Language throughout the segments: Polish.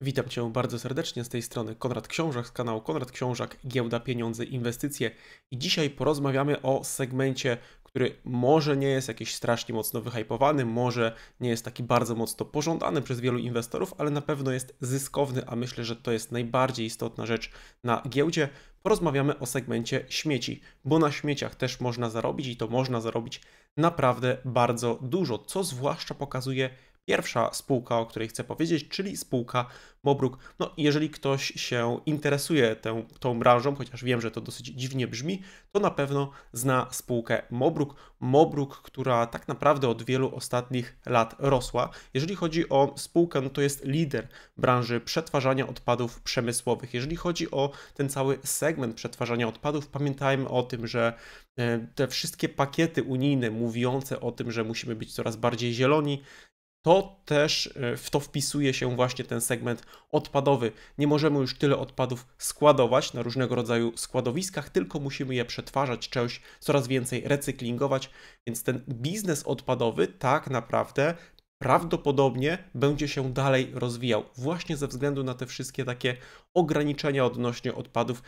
Witam Cię bardzo serdecznie z tej strony Konrad Książak z kanału Konrad Książak Giełda Pieniądze Inwestycje i dzisiaj porozmawiamy o segmencie, który może nie jest jakiś strasznie mocno wyhypowany, może nie jest taki bardzo mocno pożądany przez wielu inwestorów, ale na pewno jest zyskowny, a myślę, że to jest najbardziej istotna rzecz na giełdzie. Porozmawiamy o segmencie śmieci, bo na śmieciach też można zarobić i to można zarobić naprawdę bardzo dużo, co zwłaszcza pokazuje Pierwsza spółka, o której chcę powiedzieć, czyli spółka Mobruk. No, jeżeli ktoś się interesuje tę, tą branżą, chociaż wiem, że to dosyć dziwnie brzmi, to na pewno zna spółkę Mobruk. Mobruk, która tak naprawdę od wielu ostatnich lat rosła. Jeżeli chodzi o spółkę, no to jest lider branży przetwarzania odpadów przemysłowych. Jeżeli chodzi o ten cały segment przetwarzania odpadów, pamiętajmy o tym, że e, te wszystkie pakiety unijne mówiące o tym, że musimy być coraz bardziej zieloni, to też e, w to wpisuje się właśnie ten segment odpadowy. Nie możemy już tyle odpadów składować na różnego rodzaju składowiskach, tylko musimy je przetwarzać, część coraz więcej recyklingować, więc ten biznes odpadowy tak naprawdę prawdopodobnie będzie się dalej rozwijał, właśnie ze względu na te wszystkie takie ograniczenia odnośnie odpadów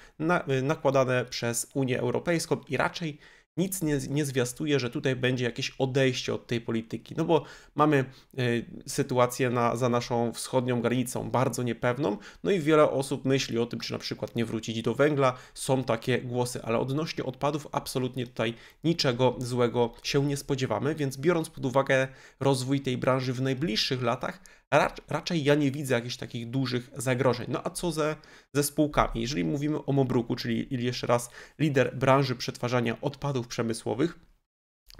e, nakładane przez Unię Europejską i raczej nic nie, nie zwiastuje, że tutaj będzie jakieś odejście od tej polityki. No bo mamy y, sytuację na, za naszą wschodnią granicą bardzo niepewną, no i wiele osób myśli o tym, czy na przykład nie wrócić do węgla. Są takie głosy, ale odnośnie odpadów absolutnie tutaj niczego złego się nie spodziewamy, więc biorąc pod uwagę rozwój tej branży w najbliższych latach, raczej ja nie widzę jakichś takich dużych zagrożeń. No a co ze, ze spółkami? Jeżeli mówimy o Mobruku, czyli jeszcze raz lider branży przetwarzania odpadów przemysłowych,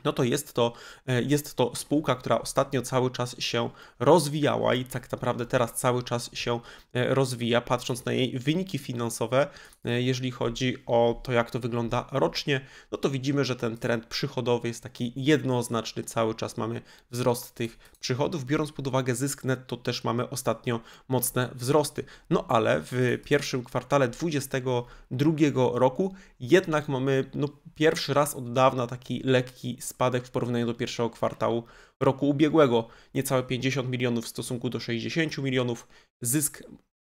no to jest to, e, jest to spółka, która ostatnio cały czas się rozwijała i tak naprawdę teraz cały czas się e, rozwija, patrząc na jej wyniki finansowe, e, jeżeli chodzi o to, jak to wygląda rocznie, no to widzimy, że ten trend przychodowy jest taki jednoznaczny, cały czas mamy wzrost tych przychodów, biorąc pod uwagę zysk netto też mamy ostatnio mocne wzrosty, no ale w pierwszym kwartale 2022 roku jednak mamy no, pierwszy raz od dawna taki lekki spadek w porównaniu do pierwszego kwartału roku ubiegłego. Niecałe 50 milionów w stosunku do 60 milionów. Zysk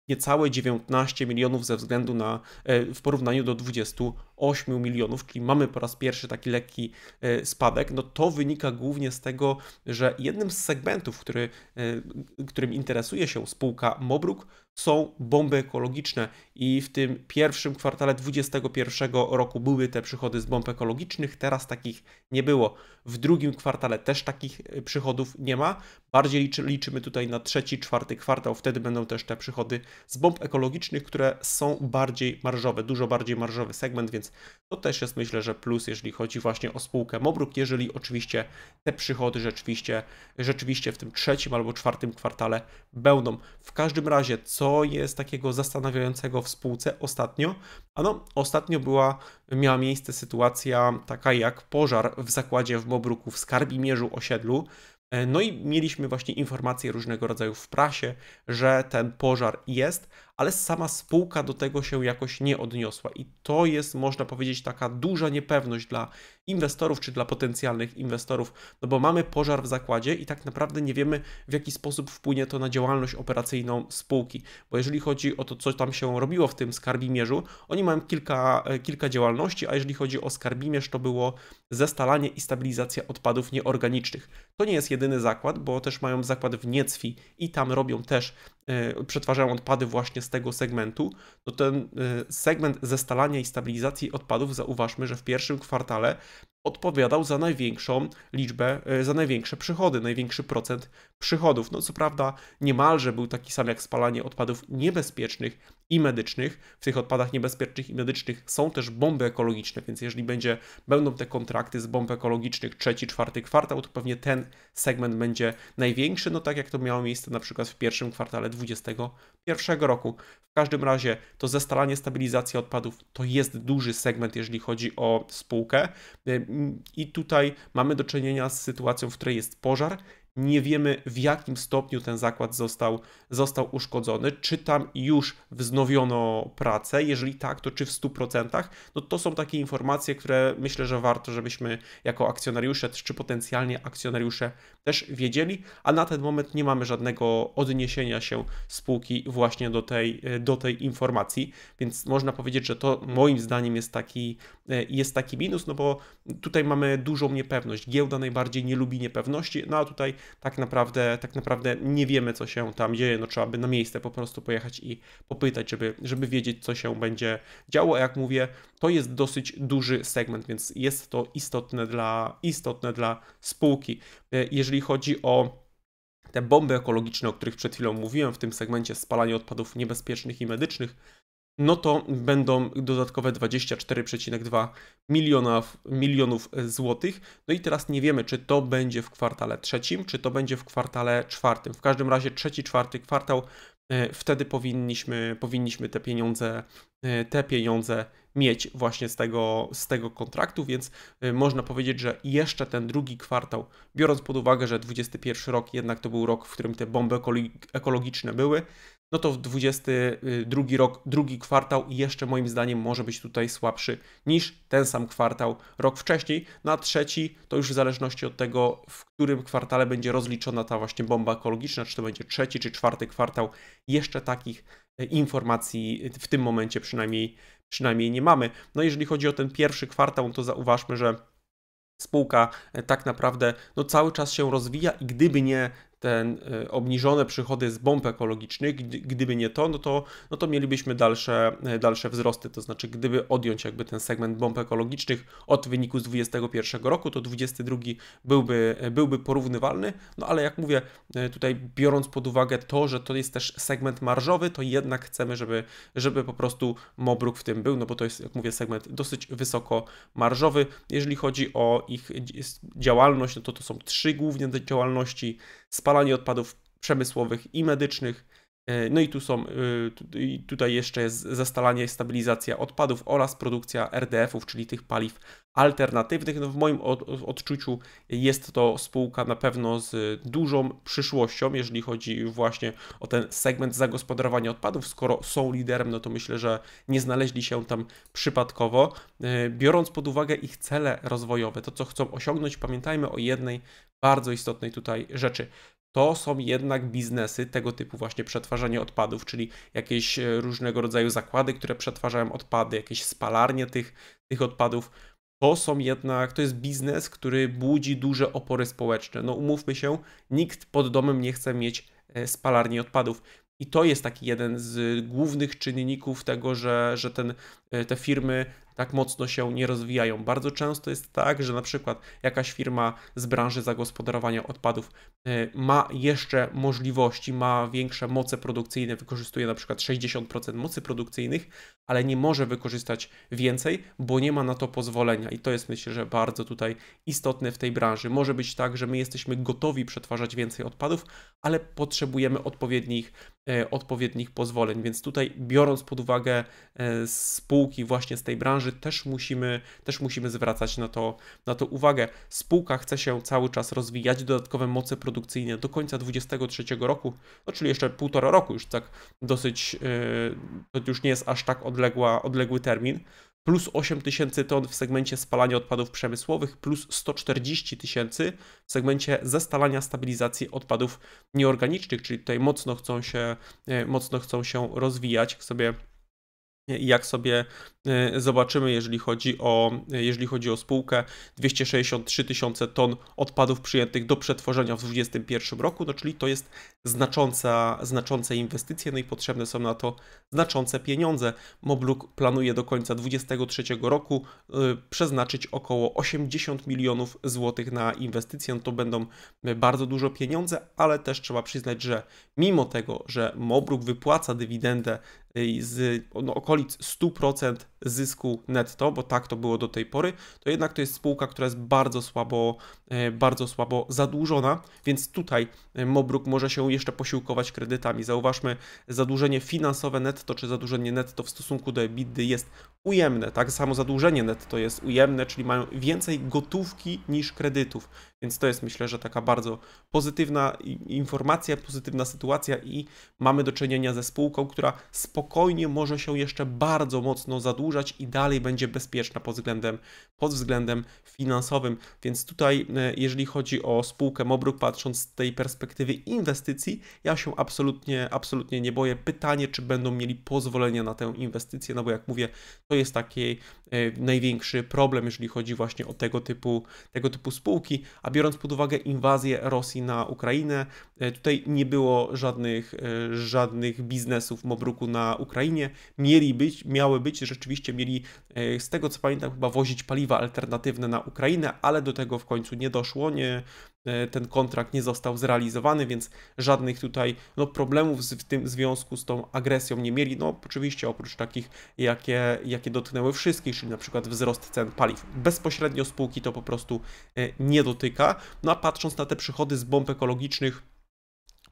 niecałe 19 milionów ze względu na e, w porównaniu do 28 milionów, czyli mamy po raz pierwszy taki lekki e, spadek. No to wynika głównie z tego, że jednym z segmentów, który, e, którym interesuje się spółka Mobruk, są bomby ekologiczne i w tym pierwszym kwartale 2021 roku były te przychody z bomb ekologicznych, teraz takich nie było. W drugim kwartale też takich y, przychodów nie ma. Bardziej liczy, liczymy tutaj na trzeci, czwarty kwartał. Wtedy będą też te przychody z bomb ekologicznych, które są bardziej marżowe, dużo bardziej marżowy segment, więc to też jest myślę, że plus, jeżeli chodzi właśnie o spółkę Mobruk, jeżeli oczywiście te przychody rzeczywiście, rzeczywiście w tym trzecim albo czwartym kwartale będą. W każdym razie, co jest takiego zastanawiającego w spółce ostatnio? Ano, ostatnio była, miała miejsce sytuacja taka jak pożar w zakładzie w Bobruku, w Skarbimierzu, Osiedlu. E, no i mieliśmy właśnie informacje różnego rodzaju w prasie, że ten pożar jest, ale sama spółka do tego się jakoś nie odniosła. I to jest, można powiedzieć, taka duża niepewność dla inwestorów czy dla potencjalnych inwestorów, no bo mamy pożar w zakładzie i tak naprawdę nie wiemy, w jaki sposób wpłynie to na działalność operacyjną spółki. Bo jeżeli chodzi o to, co tam się robiło w tym skarbimierzu, oni mają kilka, e, kilka działalności, a jeżeli chodzi o skarbimierz, to było zestalanie i stabilizacja odpadów nieorganicznych. To nie jest jedyny zakład, bo też mają zakład w Niecwi i tam robią też E, przetwarzają odpady właśnie z tego segmentu, to ten e, segment zestalania i stabilizacji odpadów, zauważmy, że w pierwszym kwartale odpowiadał za największą liczbę, e, za największe przychody, największy procent przychodów. No co prawda niemalże był taki sam jak spalanie odpadów niebezpiecznych i medycznych. W tych odpadach niebezpiecznych i medycznych są też bomby ekologiczne, więc jeżeli będzie, będą te kontrakty z bomb ekologicznych trzeci, czwarty kwartał, to pewnie ten segment będzie największy, no tak jak to miało miejsce na przykład w pierwszym kwartale 2020 pierwszego roku. W każdym razie to zestalanie stabilizacji odpadów to jest duży segment, jeżeli chodzi o spółkę. I tutaj mamy do czynienia z sytuacją, w której jest pożar, nie wiemy w jakim stopniu ten zakład został, został uszkodzony, czy tam już wznowiono pracę, jeżeli tak, to czy w 100%, no to są takie informacje, które myślę, że warto, żebyśmy jako akcjonariusze, czy potencjalnie akcjonariusze też wiedzieli, a na ten moment nie mamy żadnego odniesienia się spółki właśnie do tej, do tej informacji, więc można powiedzieć, że to moim zdaniem jest taki, jest taki minus, no bo tutaj mamy dużą niepewność. Giełda najbardziej nie lubi niepewności, no a tutaj tak naprawdę, tak naprawdę nie wiemy, co się tam dzieje. No trzeba by na miejsce po prostu pojechać i popytać, żeby, żeby wiedzieć, co się będzie działo. A jak mówię, to jest dosyć duży segment, więc jest to istotne dla, istotne dla spółki. E, jeżeli chodzi o te bomby ekologiczne, o których przed chwilą mówiłem w tym segmencie spalanie odpadów niebezpiecznych i medycznych, no to będą dodatkowe 24,2 milionów, milionów złotych. No i teraz nie wiemy, czy to będzie w kwartale trzecim, czy to będzie w kwartale czwartym. W każdym razie trzeci, czwarty kwartał, e, wtedy powinniśmy, powinniśmy te pieniądze, e, te pieniądze mieć właśnie z tego, z tego kontraktu, więc e, można powiedzieć, że jeszcze ten drugi kwartał, biorąc pod uwagę, że 21 rok jednak to był rok, w którym te bomby ekologiczne były, no to w 22 y, rok, drugi kwartał jeszcze moim zdaniem może być tutaj słabszy niż ten sam kwartał rok wcześniej. Na no trzeci to już w zależności od tego, w którym kwartale będzie rozliczona ta właśnie bomba ekologiczna, czy to będzie trzeci czy czwarty kwartał, jeszcze takich y, informacji w tym momencie przynajmniej, przynajmniej nie mamy. No jeżeli chodzi o ten pierwszy kwartał, no to zauważmy, że spółka e, tak naprawdę no, cały czas się rozwija i gdyby nie ten y, obniżone przychody z bomb ekologicznych, gdyby nie to, no to, no to mielibyśmy dalsze, y, dalsze wzrosty, to znaczy gdyby odjąć jakby ten segment bomb ekologicznych od wyniku z 2021 roku, to 2022 byłby, y, byłby porównywalny, no ale jak mówię, tutaj biorąc pod uwagę to, że to jest też segment marżowy, to jednak chcemy, żeby, żeby po prostu Mobruk w tym był, no bo to jest, jak mówię, segment dosyć wysoko marżowy. Jeżeli chodzi o ich działalność, no to to są trzy główne działalności, spalanie odpadów przemysłowych i medycznych, E, no i tu są, e, tutaj jeszcze jest zastalanie i stabilizacja odpadów oraz produkcja RDF-ów, czyli tych paliw alternatywnych. No w moim odczuciu jest to spółka na pewno z dużą przyszłością, jeżeli chodzi właśnie o ten segment zagospodarowania odpadów. Skoro są liderem, no to myślę, że nie znaleźli się tam przypadkowo. E, biorąc pod uwagę ich cele rozwojowe, to co chcą osiągnąć, pamiętajmy o jednej bardzo istotnej tutaj rzeczy to są jednak biznesy tego typu właśnie przetwarzanie odpadów, czyli jakieś e, różnego rodzaju zakłady, które przetwarzają odpady, jakieś spalarnie tych, tych odpadów. To są jednak, to jest biznes, który budzi duże opory społeczne. No umówmy się, nikt pod domem nie chce mieć e, spalarni odpadów. I to jest taki jeden z e, głównych czynników tego, że, że ten, te firmy tak mocno się nie rozwijają. Bardzo często jest tak, że na przykład jakaś firma z branży zagospodarowania odpadów e, ma jeszcze możliwości, ma większe moce produkcyjne, wykorzystuje na przykład 60% mocy produkcyjnych, ale nie może wykorzystać więcej, bo nie ma na to pozwolenia i to jest myślę, że bardzo tutaj istotne w tej branży. Może być tak, że my jesteśmy gotowi przetwarzać więcej odpadów, ale potrzebujemy odpowiednich E, odpowiednich pozwoleń. Więc tutaj, biorąc pod uwagę e, spółki właśnie z tej branży, też musimy, też musimy zwracać na to, na to uwagę. Spółka chce się cały czas rozwijać, dodatkowe moce produkcyjne do końca 2023 roku, no czyli jeszcze półtora roku już tak dosyć, e, to już nie jest aż tak odległa, odległy termin plus 8 tysięcy ton w segmencie spalania odpadów przemysłowych, plus 140 tysięcy w segmencie zestalania stabilizacji odpadów nieorganicznych, czyli tutaj mocno chcą się, e, mocno chcą się rozwijać, sobie jak sobie e, e, zobaczymy, jeżeli chodzi o, jeżeli chodzi o spółkę, 263 tysiące ton odpadów przyjętych do przetworzenia w 2021 roku, no czyli to jest znacząca, znaczące inwestycje, no i potrzebne są na to znaczące pieniądze. Mobluk planuje do końca 2023 roku y, przeznaczyć około 80 milionów złotych na inwestycje. No to będą y, bardzo dużo pieniądze, ale też trzeba przyznać, że mimo tego, że Mobluk wypłaca dywidendę y, z no, okolic 100% zysku netto, bo tak to było do tej pory, to jednak to jest spółka, która jest bardzo słabo, e, bardzo słabo zadłużona, więc tutaj e, Mobruk może się jeszcze posiłkować kredytami. Zauważmy, zadłużenie finansowe netto czy zadłużenie netto w stosunku do EBITDA jest ujemne, tak samo zadłużenie netto jest ujemne, czyli mają więcej gotówki niż kredytów, więc to jest myślę, że taka bardzo pozytywna informacja, pozytywna sytuacja i mamy do czynienia ze spółką, która spokojnie może się jeszcze bardzo mocno zadłużyć, wydłużać i dalej będzie bezpieczna pod względem, pod względem finansowym. Więc tutaj, e, jeżeli chodzi o spółkę Mobruk, patrząc z tej perspektywy inwestycji, ja się absolutnie, absolutnie nie boję. Pytanie, czy będą mieli pozwolenia na tę inwestycję, no bo jak mówię, to jest taki e, największy problem, jeżeli chodzi właśnie o tego typu, tego typu spółki, a biorąc pod uwagę inwazję Rosji na Ukrainę, e, tutaj nie było żadnych, żadnych biznesów Mobruku na Ukrainie, mieli być, miały być rzeczywiście mieli, e, z tego co pamiętam, chyba wozić paliwa alternatywne na Ukrainę, ale do tego w końcu nie doszło, nie, e, ten kontrakt nie został zrealizowany, więc żadnych tutaj no, problemów z, w tym związku z tą agresją nie mieli. No oczywiście oprócz takich, jakie, jakie dotknęły wszystkich, czyli na przykład wzrost cen paliw. Bezpośrednio spółki to po prostu e, nie dotyka. No a patrząc na te przychody z bomb ekologicznych,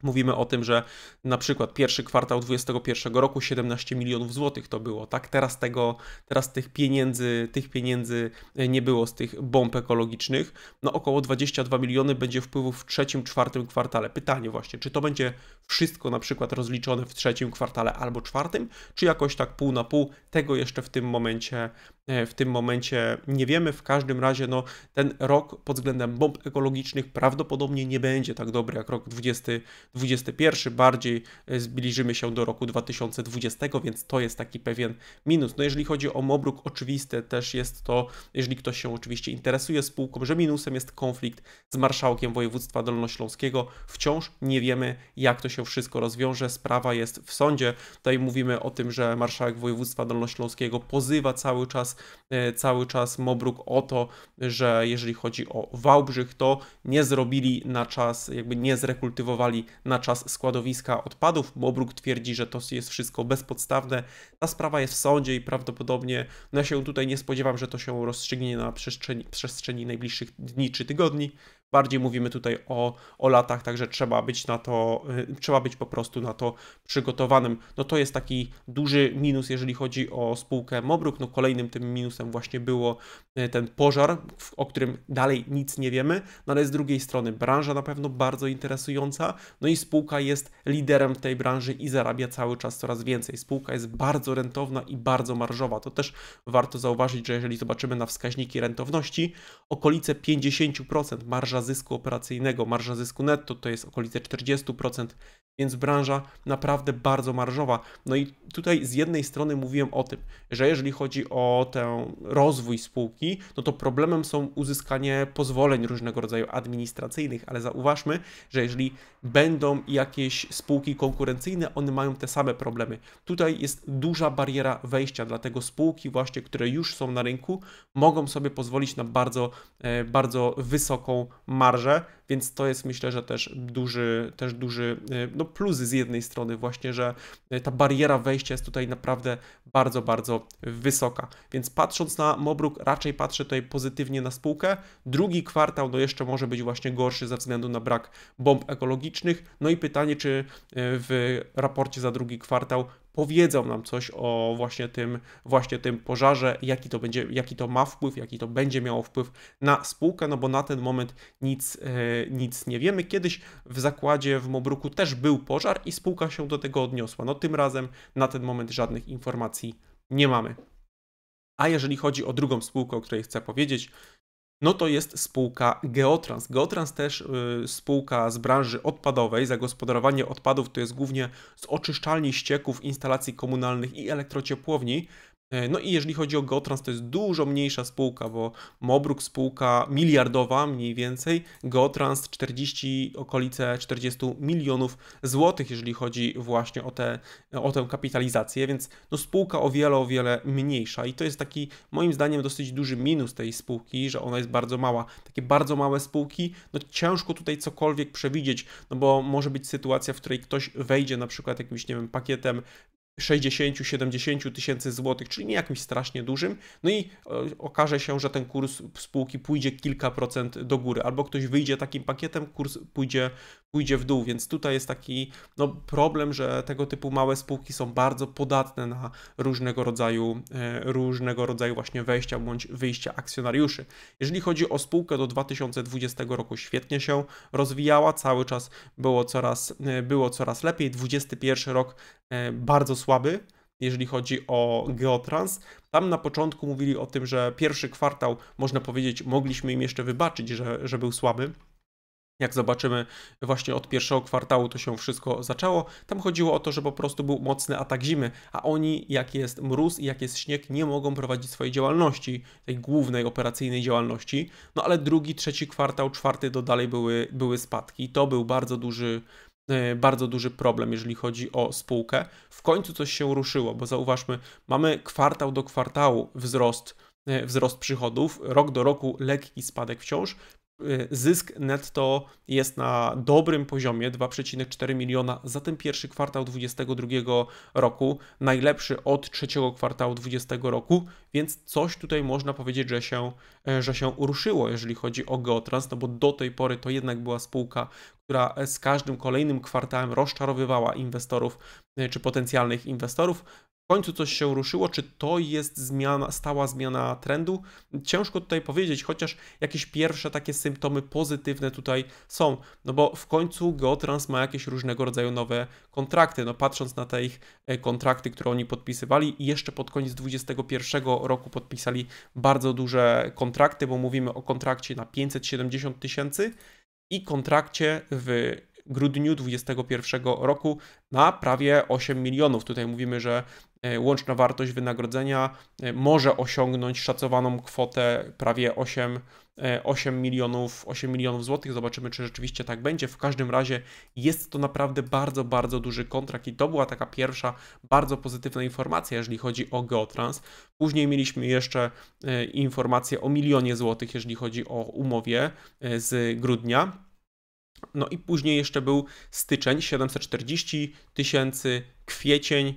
Mówimy o tym, że na przykład pierwszy kwartał 2021 roku 17 milionów złotych to było, tak? Teraz tego, teraz tych pieniędzy, tych pieniędzy e, nie było z tych bomb ekologicznych. No około 22 miliony będzie wpływów w trzecim, czwartym kwartale. Pytanie właśnie, czy to będzie wszystko na przykład rozliczone w trzecim kwartale albo czwartym, czy jakoś tak pół na pół? Tego jeszcze w tym momencie E, w tym momencie nie wiemy. W każdym razie no, ten rok pod względem bomb ekologicznych prawdopodobnie nie będzie tak dobry jak rok 2021. Bardziej e, zbliżymy się do roku 2020, więc to jest taki pewien minus. No, jeżeli chodzi o Mobruk, oczywiste też jest to, jeżeli ktoś się oczywiście interesuje spółką, że minusem jest konflikt z marszałkiem województwa dolnośląskiego. Wciąż nie wiemy, jak to się wszystko rozwiąże. Sprawa jest w sądzie. Tutaj mówimy o tym, że marszałek województwa dolnośląskiego pozywa cały czas E, cały czas Mobruk o to, że jeżeli chodzi o Wałbrzych, to nie zrobili na czas, jakby nie zrekultywowali na czas składowiska odpadów. Mobruk twierdzi, że to jest wszystko bezpodstawne. Ta sprawa jest w sądzie i prawdopodobnie no ja się tutaj nie spodziewam, że to się rozstrzygnie na przestrzeni, przestrzeni najbliższych dni czy tygodni. Bardziej mówimy tutaj o, o latach, także trzeba być na to, y, trzeba być po prostu na to przygotowanym. No to jest taki duży minus, jeżeli chodzi o spółkę Mobruk. No kolejnym tym minusem właśnie było y, ten pożar, o którym dalej nic nie wiemy, no ale z drugiej strony branża na pewno bardzo interesująca, no i spółka jest liderem tej branży i zarabia cały czas coraz więcej. Spółka jest bardzo rentowna i bardzo marżowa. To też warto zauważyć, że jeżeli zobaczymy na wskaźniki rentowności, okolice 50% marża zysku operacyjnego, marża zysku netto to jest okolice 40%, więc branża naprawdę bardzo marżowa. No i tutaj z jednej strony mówiłem o tym, że jeżeli chodzi o ten rozwój spółki, no to problemem są uzyskanie pozwoleń różnego rodzaju administracyjnych, ale zauważmy, że jeżeli będą jakieś spółki konkurencyjne, one mają te same problemy. Tutaj jest duża bariera wejścia, dlatego spółki właśnie, które już są na rynku, mogą sobie pozwolić na bardzo, e, bardzo wysoką marżę, więc to jest myślę, że też duży, też duży y, no plus z jednej strony właśnie, że y, ta bariera wejścia jest tutaj naprawdę bardzo, bardzo wysoka. Więc patrząc na Mobruk, raczej patrzę tutaj pozytywnie na spółkę. Drugi kwartał no jeszcze może być właśnie gorszy ze względu na brak bomb ekologicznych. No i pytanie, czy y, w raporcie za drugi kwartał powiedzą nam coś o właśnie tym, właśnie tym pożarze, jaki to, będzie, jaki to ma wpływ, jaki to będzie miało wpływ na spółkę, no bo na ten moment nic, e, nic nie wiemy. Kiedyś w zakładzie w Mobruku też był pożar i spółka się do tego odniosła. No tym razem na ten moment żadnych informacji nie mamy. A jeżeli chodzi o drugą spółkę, o której chcę powiedzieć, no to jest spółka Geotrans. Geotrans też y, spółka z branży odpadowej. Zagospodarowanie odpadów to jest głównie z oczyszczalni ścieków, instalacji komunalnych i elektrociepłowni. E, no i jeżeli chodzi o Gotrans, to jest dużo mniejsza spółka, bo Mobruk spółka miliardowa mniej więcej, Gotrans 40, okolice 40 milionów złotych, jeżeli chodzi właśnie o, te, o tę kapitalizację, więc no spółka o wiele, o wiele mniejsza i to jest taki moim zdaniem dosyć duży minus tej spółki, że ona jest bardzo mała. Takie bardzo małe spółki, no ciężko tutaj cokolwiek przewidzieć, no bo może być sytuacja, w której ktoś wejdzie na przykład jakimś, nie wiem, pakietem 60-70 tysięcy złotych, czyli nie jakimś strasznie dużym, no i e, okaże się, że ten kurs spółki pójdzie kilka procent do góry, albo ktoś wyjdzie takim pakietem, kurs pójdzie pójdzie w dół, więc tutaj jest taki no, problem, że tego typu małe spółki są bardzo podatne na różnego rodzaju, e, różnego rodzaju właśnie wejścia bądź wyjścia akcjonariuszy. Jeżeli chodzi o spółkę do 2020 roku świetnie się rozwijała, cały czas było coraz, e, było coraz lepiej, 21 rok e, bardzo słaby, jeżeli chodzi o Geotrans. Tam na początku mówili o tym, że pierwszy kwartał, można powiedzieć, mogliśmy im jeszcze wybaczyć, że, że był słaby, jak zobaczymy, właśnie od pierwszego kwartału to się wszystko zaczęło. Tam chodziło o to, że po prostu był mocny atak zimy, a oni, jak jest mróz i jak jest śnieg, nie mogą prowadzić swojej działalności, tej głównej operacyjnej działalności. No ale drugi, trzeci kwartał, czwarty do dalej były, były spadki. To był bardzo duży, e, bardzo duży problem, jeżeli chodzi o spółkę. W końcu coś się ruszyło, bo zauważmy, mamy kwartał do kwartału wzrost e, wzrost przychodów, rok do roku lekki spadek wciąż. Y, zysk netto jest na dobrym poziomie 2,4 miliona za ten pierwszy kwartał 2022 roku, najlepszy od trzeciego kwartału 2020 roku, więc coś tutaj można powiedzieć, że się, e, że się ruszyło, jeżeli chodzi o Geotrans, no bo do tej pory to jednak była spółka, która e, z każdym kolejnym kwartałem rozczarowywała inwestorów e, czy potencjalnych inwestorów końcu coś się ruszyło, czy to jest zmiana, stała zmiana trendu? Ciężko tutaj powiedzieć, chociaż jakieś pierwsze takie symptomy pozytywne tutaj są, no bo w końcu Geotrans ma jakieś różnego rodzaju nowe kontrakty. No patrząc na te ich e, kontrakty, które oni podpisywali, jeszcze pod koniec 2021 roku podpisali bardzo duże kontrakty, bo mówimy o kontrakcie na 570 tysięcy i kontrakcie w grudniu 2021 roku na prawie 8 milionów. Tutaj mówimy, że e, łączna wartość wynagrodzenia e, może osiągnąć szacowaną kwotę prawie 8, 8 e, milionów 8 milionów złotych. Zobaczymy, czy rzeczywiście tak będzie. W każdym razie jest to naprawdę bardzo, bardzo duży kontrakt i to była taka pierwsza bardzo pozytywna informacja, jeżeli chodzi o Geotrans. Później mieliśmy jeszcze informację o milionie złotych, jeżeli chodzi o umowie z grudnia. No i później jeszcze był styczeń 740 tysięcy, kwiecień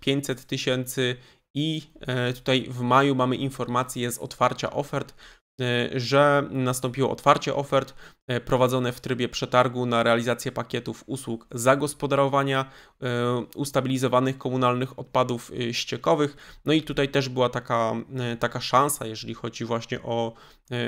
500 tysięcy i e, tutaj w maju mamy informację z otwarcia ofert E, że nastąpiło otwarcie ofert e, prowadzone w trybie przetargu na realizację pakietów usług zagospodarowania e, ustabilizowanych komunalnych odpadów ściekowych. No i tutaj też była taka, taka szansa, jeżeli chodzi właśnie o,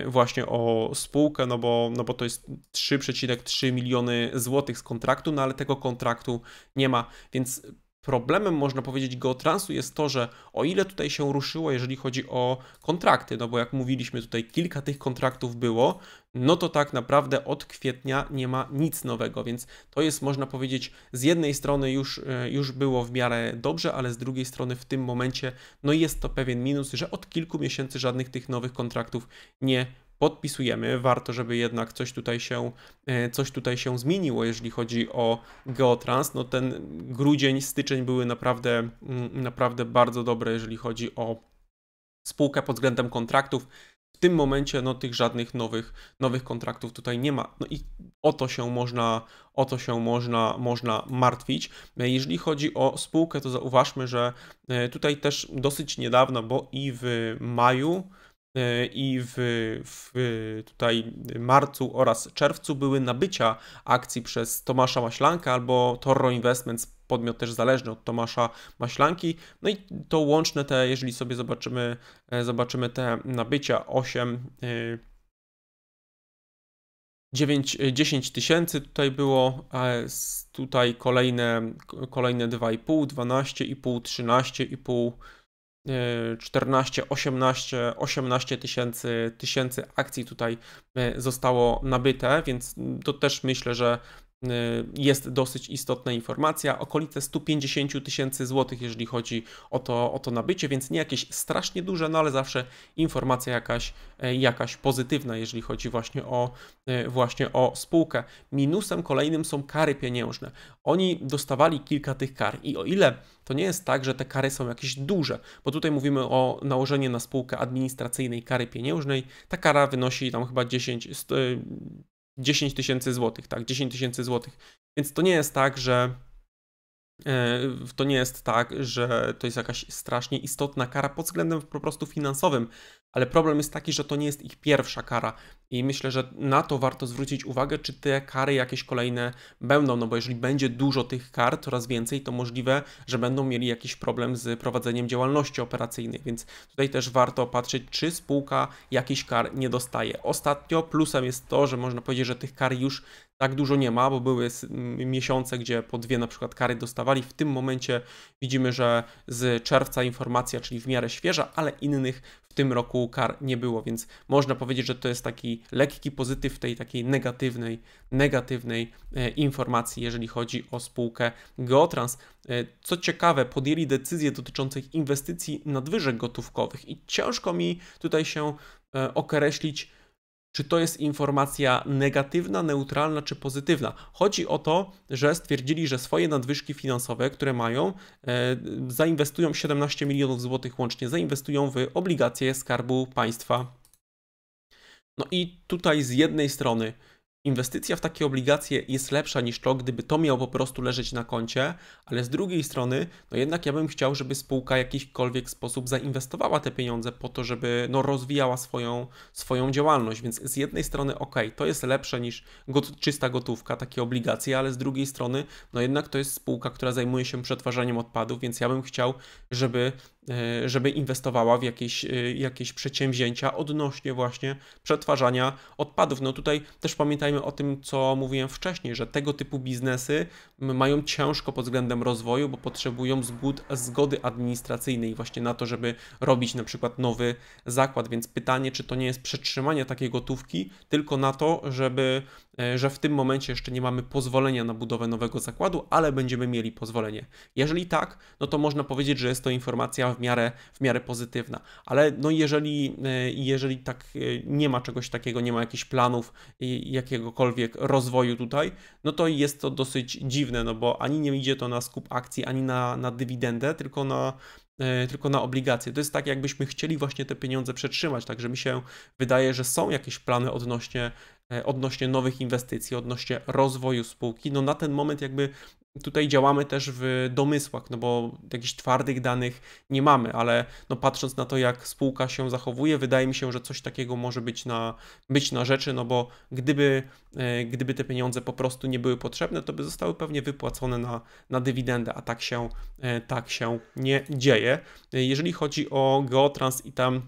właśnie o spółkę, no bo, no bo to jest 3,3 miliony złotych z kontraktu, no ale tego kontraktu nie ma, więc problemem, można powiedzieć, geotransu jest to, że o ile tutaj się ruszyło, jeżeli chodzi o kontrakty, no bo jak mówiliśmy tutaj, kilka tych kontraktów było, no to tak naprawdę od kwietnia nie ma nic nowego, więc to jest, można powiedzieć, z jednej strony już, e, już było w miarę dobrze, ale z drugiej strony w tym momencie, no jest to pewien minus, że od kilku miesięcy żadnych tych nowych kontraktów nie podpisujemy. Warto, żeby jednak coś tutaj się, e, coś tutaj się zmieniło, jeżeli chodzi o Geotrans. No ten grudzień, styczeń były naprawdę, mm, naprawdę bardzo dobre, jeżeli chodzi o spółkę pod względem kontraktów. W tym momencie no, tych żadnych nowych, nowych kontraktów tutaj nie ma. No i o to się można, o to się można, można martwić. E, jeżeli chodzi o spółkę, to zauważmy, że e, tutaj też dosyć niedawno, bo i w maju, E, i w, w tutaj marcu oraz czerwcu były nabycia akcji przez Tomasza Maślanka albo Torro Investments podmiot też zależny od Tomasza Maślanki. No i to łączne te, jeżeli sobie zobaczymy, e, zobaczymy te nabycia 8 9, 10 tysięcy tutaj było, tutaj kolejne, kolejne 2,5, 12,5, 13,5 14, 18, 18 tysięcy, tysięcy akcji tutaj e, zostało nabyte, więc to też myślę, że Y, jest dosyć istotna informacja, okolice 150 tysięcy złotych, jeżeli chodzi o to, o to nabycie, więc nie jakieś strasznie duże, no ale zawsze informacja jakaś, y, jakaś pozytywna, jeżeli chodzi właśnie o, y, właśnie o spółkę. Minusem kolejnym są kary pieniężne. Oni dostawali kilka tych kar i o ile to nie jest tak, że te kary są jakieś duże, bo tutaj mówimy o nałożeniu na spółkę administracyjnej kary pieniężnej, ta kara wynosi tam chyba 10, 10 tysięcy złotych, tak, 10 tysięcy złotych. Więc to nie jest tak, że e, to nie jest tak, że to jest jakaś strasznie istotna kara pod względem po prostu finansowym, ale problem jest taki, że to nie jest ich pierwsza kara i myślę, że na to warto zwrócić uwagę, czy te kary jakieś kolejne będą, no bo jeżeli będzie dużo tych kar, coraz więcej, to możliwe, że będą mieli jakiś problem z prowadzeniem działalności operacyjnej, więc tutaj też warto patrzeć, czy spółka jakichś kar nie dostaje. Ostatnio plusem jest to, że można powiedzieć, że tych kar już tak dużo nie ma, bo były miesiące, gdzie po dwie na przykład kary dostawali. W tym momencie widzimy, że z czerwca informacja, czyli w miarę świeża, ale innych w tym roku kar nie było, więc można powiedzieć, że to jest taki lekki pozytyw tej takiej negatywnej, negatywnej e, informacji, jeżeli chodzi o spółkę Geotrans. E, co ciekawe, podjęli decyzje dotyczących inwestycji nadwyżek gotówkowych i ciężko mi tutaj się e, określić, czy to jest informacja negatywna, neutralna czy pozytywna. Chodzi o to, że stwierdzili, że swoje nadwyżki finansowe, które mają, e, zainwestują 17 milionów złotych łącznie, zainwestują w obligacje Skarbu Państwa. No i tutaj z jednej strony inwestycja w takie obligacje jest lepsza niż to, gdyby to miało po prostu leżeć na koncie, ale z drugiej strony, no jednak ja bym chciał, żeby spółka w jakikolwiek sposób zainwestowała te pieniądze po to, żeby no, rozwijała swoją, swoją działalność. Więc z jednej strony, ok, to jest lepsze niż got czysta gotówka, takie obligacje, ale z drugiej strony, no jednak to jest spółka, która zajmuje się przetwarzaniem odpadów, więc ja bym chciał, żeby E, żeby inwestowała w jakieś, e, jakieś przedsięwzięcia odnośnie właśnie przetwarzania odpadów. No tutaj też pamiętajmy o tym, co mówiłem wcześniej, że tego typu biznesy mają ciężko pod względem rozwoju, bo potrzebują zgód, zgody administracyjnej właśnie na to, żeby robić na przykład nowy zakład. Więc pytanie, czy to nie jest przetrzymanie takiej gotówki tylko na to, żeby E, że w tym momencie jeszcze nie mamy pozwolenia na budowę nowego zakładu, ale będziemy mieli pozwolenie. Jeżeli tak, no to można powiedzieć, że jest to informacja w miarę, w miarę pozytywna, ale no jeżeli, e, jeżeli tak e, nie ma czegoś takiego, nie ma jakichś planów jakiegokolwiek rozwoju tutaj, no to jest to dosyć dziwne, no bo ani nie idzie to na skup akcji, ani na, na dywidendę, tylko na, tylko na obligacje. To jest tak, jakbyśmy chcieli właśnie te pieniądze przetrzymać, także mi się wydaje, że są jakieś plany odnośnie E, odnośnie nowych inwestycji, odnośnie rozwoju spółki. No na ten moment jakby tutaj działamy też w domysłach, no bo jakichś twardych danych nie mamy, ale no patrząc na to, jak spółka się zachowuje, wydaje mi się, że coś takiego może być na, być na rzeczy, no bo gdyby, e, gdyby te pieniądze po prostu nie były potrzebne, to by zostały pewnie wypłacone na, na dywidendę, a tak się, e, tak się nie dzieje. Jeżeli chodzi o Geotrans i tam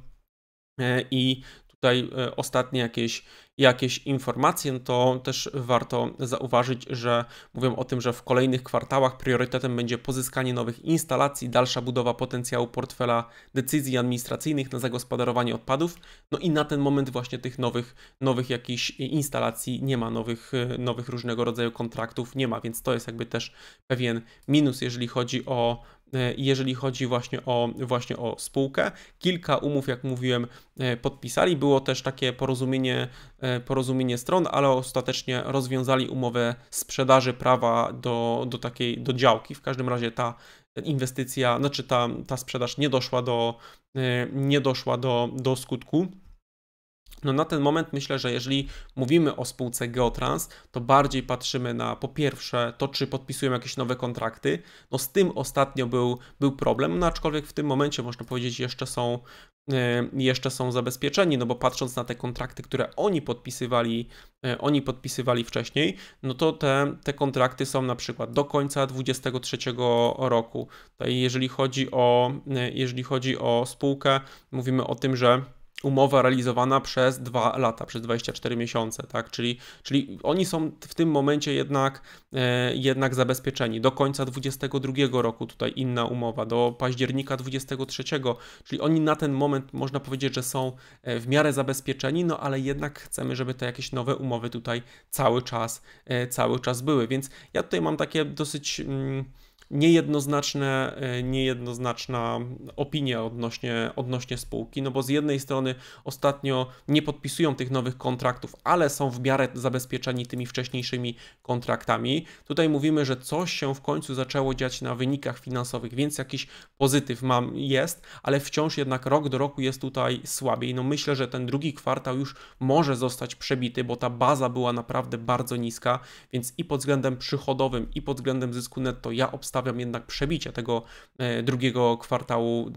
i tutaj e, ostatnie jakieś, jakieś informacje, to też warto zauważyć, że mówią o tym, że w kolejnych kwartałach priorytetem będzie pozyskanie nowych instalacji, dalsza budowa potencjału portfela decyzji administracyjnych na zagospodarowanie odpadów. No i na ten moment właśnie tych nowych, nowych jakichś instalacji nie ma, nowych, e, nowych różnego rodzaju kontraktów nie ma, więc to jest jakby też pewien minus, jeżeli chodzi o E, jeżeli chodzi właśnie o, właśnie o spółkę. Kilka umów, jak mówiłem, e, podpisali. Było też takie porozumienie, e, porozumienie stron, ale ostatecznie rozwiązali umowę sprzedaży prawa do, do takiej do działki. W każdym razie ta inwestycja, znaczy ta, ta sprzedaż nie doszła do, nie doszła do, do skutku. No na ten moment myślę, że jeżeli mówimy o spółce Geotrans, to bardziej patrzymy na po pierwsze to, czy podpisują jakieś nowe kontrakty. No z tym ostatnio był, był problem, no aczkolwiek w tym momencie można powiedzieć jeszcze są, y, jeszcze są zabezpieczeni, no bo patrząc na te kontrakty, które oni podpisywali, y, oni podpisywali wcześniej, no to te, te kontrakty są na przykład do końca 2023 roku. Tutaj jeżeli chodzi o, y, jeżeli chodzi o spółkę, mówimy o tym, że umowa realizowana przez 2 lata, przez 24 miesiące, tak? Czyli, czyli oni są w tym momencie jednak, e, jednak zabezpieczeni. Do końca 2022 roku tutaj inna umowa, do października 2023, czyli oni na ten moment można powiedzieć, że są e, w miarę zabezpieczeni, no ale jednak chcemy, żeby te jakieś nowe umowy tutaj cały czas, e, cały czas były. Więc ja tutaj mam takie dosyć... Mm, niejednoznaczne, e, niejednoznaczna opinia odnośnie, odnośnie spółki, no bo z jednej strony ostatnio nie podpisują tych nowych kontraktów, ale są w miarę zabezpieczeni tymi wcześniejszymi kontraktami. Tutaj mówimy, że coś się w końcu zaczęło dziać na wynikach finansowych, więc jakiś pozytyw mam jest, ale wciąż jednak rok do roku jest tutaj słabiej. No myślę, że ten drugi kwartał już może zostać przebity, bo ta baza była naprawdę bardzo niska, więc i pod względem przychodowym, i pod względem zysku netto ja obstawiam obstawiam jednak przebicie tego e, drugiego kwartału e,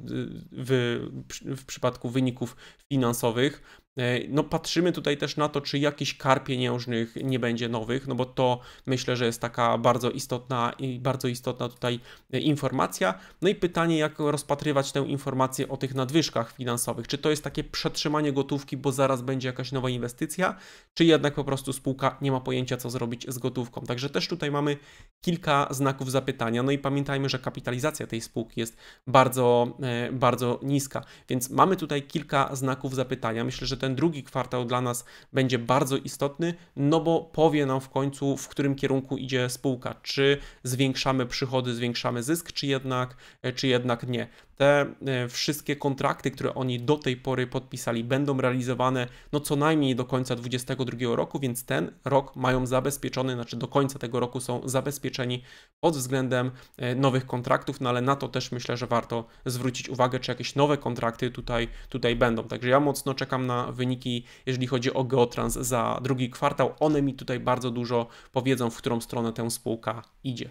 w, w przypadku wyników finansowych. E, no, patrzymy tutaj też na to, czy jakichś kar pieniężnych nie będzie nowych, no bo to myślę, że jest taka bardzo istotna i bardzo istotna tutaj e, informacja. No i pytanie, jak rozpatrywać tę informację o tych nadwyżkach finansowych. Czy to jest takie przetrzymanie gotówki, bo zaraz będzie jakaś nowa inwestycja, czy jednak po prostu spółka nie ma pojęcia, co zrobić z gotówką. Także też tutaj mamy kilka znaków zapytania. No i pamiętajmy, że kapitalizacja tej spółki jest bardzo, e, bardzo niska, więc mamy tutaj kilka znaków zapytania. Myślę, że ten drugi kwartał dla nas będzie bardzo istotny, no bo powie nam w końcu, w którym kierunku idzie spółka, czy zwiększamy przychody, zwiększamy zysk, czy jednak, e, czy jednak nie te e, wszystkie kontrakty, które oni do tej pory podpisali, będą realizowane no co najmniej do końca 2022 roku, więc ten rok mają zabezpieczony, znaczy do końca tego roku są zabezpieczeni pod względem e, nowych kontraktów, no ale na to też myślę, że warto zwrócić uwagę, czy jakieś nowe kontrakty tutaj, tutaj będą. Także ja mocno czekam na wyniki, jeżeli chodzi o Geotrans za drugi kwartał. One mi tutaj bardzo dużo powiedzą, w którą stronę tę spółka idzie.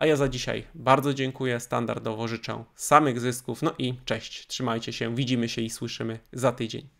A ja za dzisiaj bardzo dziękuję. Standardowo życzę samych zysków. No i cześć. Trzymajcie się. Widzimy się i słyszymy za tydzień.